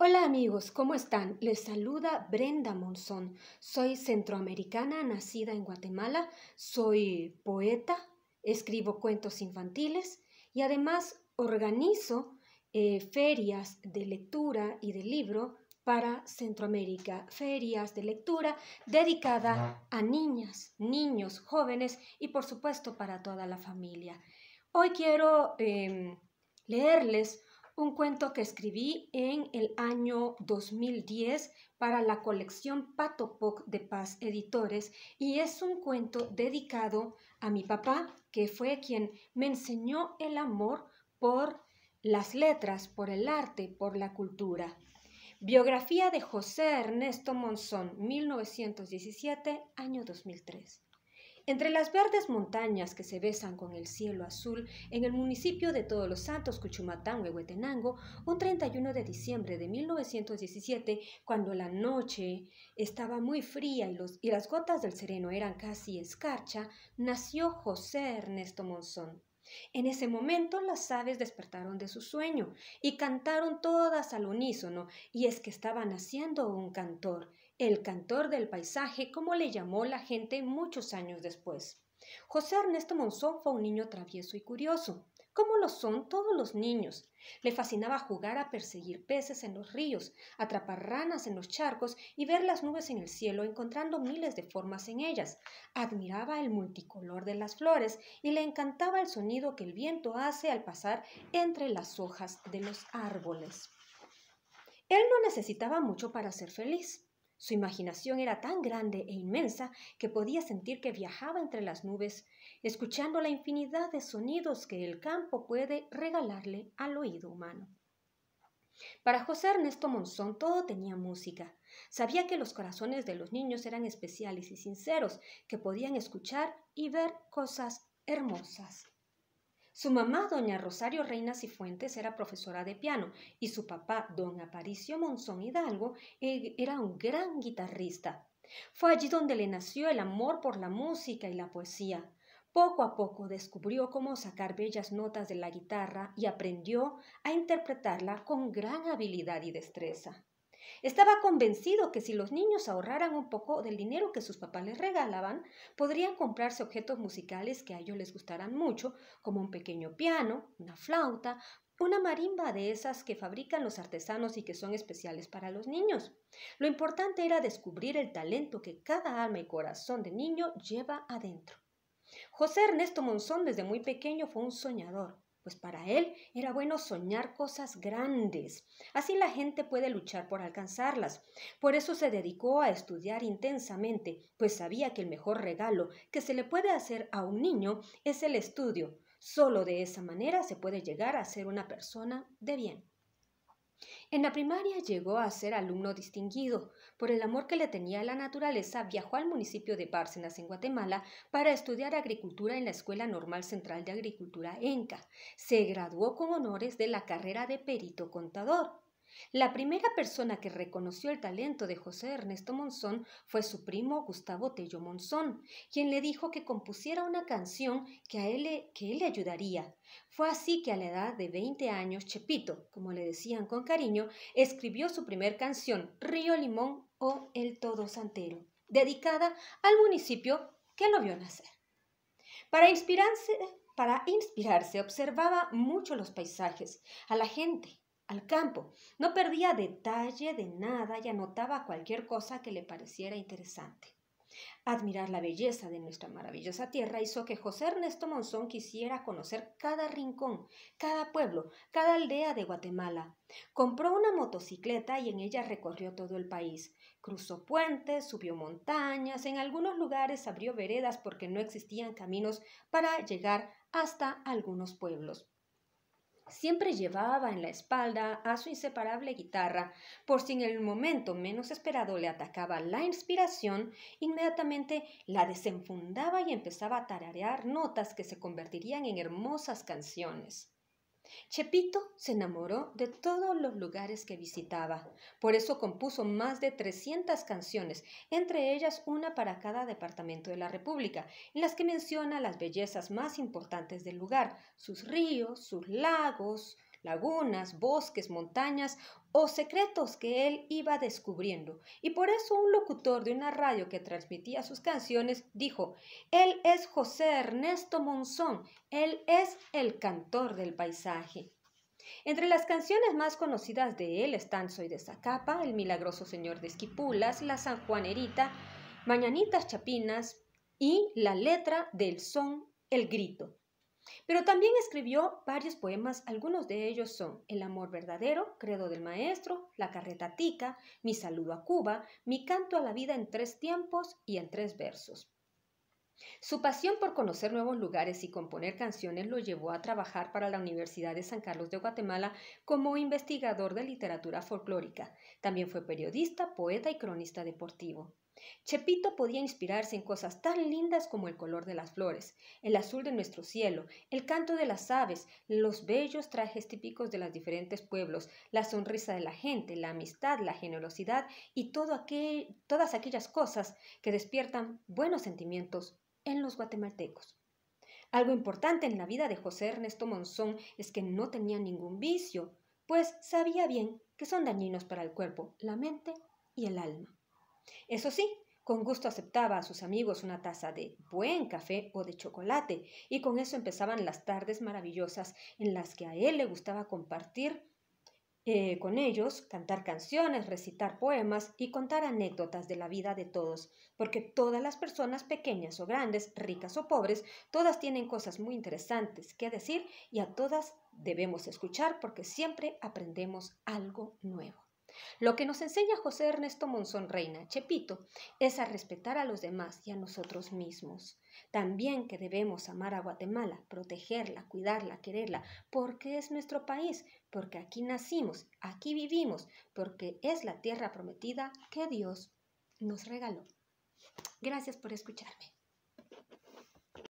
Hola amigos, ¿cómo están? Les saluda Brenda Monzón. Soy centroamericana, nacida en Guatemala, soy poeta, escribo cuentos infantiles y además organizo eh, ferias de lectura y de libro para Centroamérica, ferias de lectura dedicada a niñas, niños, jóvenes y por supuesto para toda la familia. Hoy quiero em, leerles un cuento que escribí en el año 2010 para la colección Patopoc de Paz Editores y es un cuento dedicado a mi papá, que fue quien me enseñó el amor por las letras, por el arte, por la cultura. Biografía de José Ernesto Monzón, 1917, año 2003. Entre las verdes montañas que se besan con el cielo azul, en el municipio de Todos los Santos, Cuchumatán, Huehuetenango, un 31 de diciembre de 1917, cuando la noche estaba muy fría y, y las gotas del sereno eran casi escarcha, nació José Ernesto Monzón. En ese momento las aves despertaron de su sueño y cantaron todas al unísono, y es que estaba naciendo un cantor, el cantor del paisaje, como le llamó la gente muchos años después. José Ernesto Monzón fue un niño travieso y curioso, como lo son todos los niños. Le fascinaba jugar a perseguir peces en los ríos, atrapar ranas en los charcos y ver las nubes en el cielo encontrando miles de formas en ellas. Admiraba el multicolor de las flores y le encantaba el sonido que el viento hace al pasar entre las hojas de los árboles. Él no necesitaba mucho para ser feliz. Su imaginación era tan grande e inmensa que podía sentir que viajaba entre las nubes, escuchando la infinidad de sonidos que el campo puede regalarle al oído humano. Para José Ernesto Monzón todo tenía música. Sabía que los corazones de los niños eran especiales y sinceros, que podían escuchar y ver cosas hermosas. Su mamá, doña Rosario Reina Cifuentes, era profesora de piano y su papá, don Aparicio Monzón Hidalgo, e, era un gran guitarrista. Fue allí donde le nació el amor por la música y la poesía. Poco a poco descubrió cómo sacar bellas notas de la guitarra y aprendió a interpretarla con gran habilidad y destreza. Estaba convencido que si los niños ahorraran un poco del dinero que sus papás les regalaban, podrían comprarse objetos musicales que a ellos les gustaran mucho, como un pequeño piano, una flauta, una marimba de esas que fabrican los artesanos y que son especiales para los niños. Lo importante era descubrir el talento que cada alma y corazón de niño lleva adentro. José Ernesto Monzón desde muy pequeño fue un soñador pues para él era bueno soñar cosas grandes. Así la gente puede luchar por alcanzarlas. Por eso se dedicó a estudiar intensamente, pues sabía que el mejor regalo que se le puede hacer a un niño es el estudio. Solo de esa manera se puede llegar a ser una persona de bien. En la primaria llegó a ser alumno distinguido. Por el amor que le tenía a la naturaleza, viajó al municipio de Bárcenas, en Guatemala, para estudiar agricultura en la Escuela Normal Central de Agricultura ENCA. Se graduó con honores de la carrera de perito contador. La primera persona que reconoció el talento de José Ernesto Monzón fue su primo Gustavo Tello Monzón, quien le dijo que compusiera una canción que, a él, que le ayudaría. Fue así que a la edad de 20 años, Chepito, como le decían con cariño, escribió su primer canción, Río Limón o El Todo Santero, dedicada al municipio que lo vio nacer. Para inspirarse, para inspirarse observaba mucho los paisajes, a la gente, al campo. No perdía detalle de nada y anotaba cualquier cosa que le pareciera interesante. Admirar la belleza de nuestra maravillosa tierra hizo que José Ernesto Monzón quisiera conocer cada rincón, cada pueblo, cada aldea de Guatemala. Compró una motocicleta y en ella recorrió todo el país. Cruzó puentes, subió montañas, en algunos lugares abrió veredas porque no existían caminos para llegar hasta algunos pueblos. Siempre llevaba en la espalda a su inseparable guitarra, por si en el momento menos esperado le atacaba la inspiración, inmediatamente la desenfundaba y empezaba a tararear notas que se convertirían en hermosas canciones. Chepito se enamoró de todos los lugares que visitaba, por eso compuso más de 300 canciones, entre ellas una para cada departamento de la República, en las que menciona las bellezas más importantes del lugar, sus ríos, sus lagos, lagunas, bosques, montañas o secretos que él iba descubriendo. Y por eso un locutor de una radio que transmitía sus canciones dijo, Él es José Ernesto Monzón, él es el cantor del paisaje. Entre las canciones más conocidas de él están Soy de Zacapa, El milagroso señor de Esquipulas, La Sanjuanerita, Mañanitas Chapinas y la letra del son El Grito. Pero también escribió varios poemas, algunos de ellos son El amor verdadero, Credo del Maestro, La carreta tica, Mi saludo a Cuba, Mi canto a la vida en tres tiempos y en tres versos. Su pasión por conocer nuevos lugares y componer canciones lo llevó a trabajar para la Universidad de San Carlos de Guatemala como investigador de literatura folclórica. También fue periodista, poeta y cronista deportivo. Chepito podía inspirarse en cosas tan lindas como el color de las flores, el azul de nuestro cielo, el canto de las aves, los bellos trajes típicos de los diferentes pueblos, la sonrisa de la gente, la amistad, la generosidad y todas aquellas cosas que despiertan buenos sentimientos en los guatemaltecos. Algo importante en la vida de José Ernesto Monzón es que no tenía ningún vicio, pues sabía bien que son dañinos para el cuerpo, la mente y el alma. Eso sí, con gusto aceptaba a sus amigos una taza de buen café o de chocolate, y con eso empezaban las tardes maravillosas en las que a él le gustaba compartir eh, con ellos, cantar canciones, recitar poemas y contar anécdotas de la vida de todos, porque todas las personas, pequeñas o grandes, ricas o pobres, todas tienen cosas muy interesantes que decir y a todas debemos escuchar porque siempre aprendemos algo nuevo. Lo que nos enseña José Ernesto Monzón Reina, Chepito, es a respetar a los demás y a nosotros mismos. También que debemos amar a Guatemala, protegerla, cuidarla, quererla, porque es nuestro país, porque aquí nacimos, aquí vivimos, porque es la tierra prometida que Dios nos regaló. Gracias por escucharme.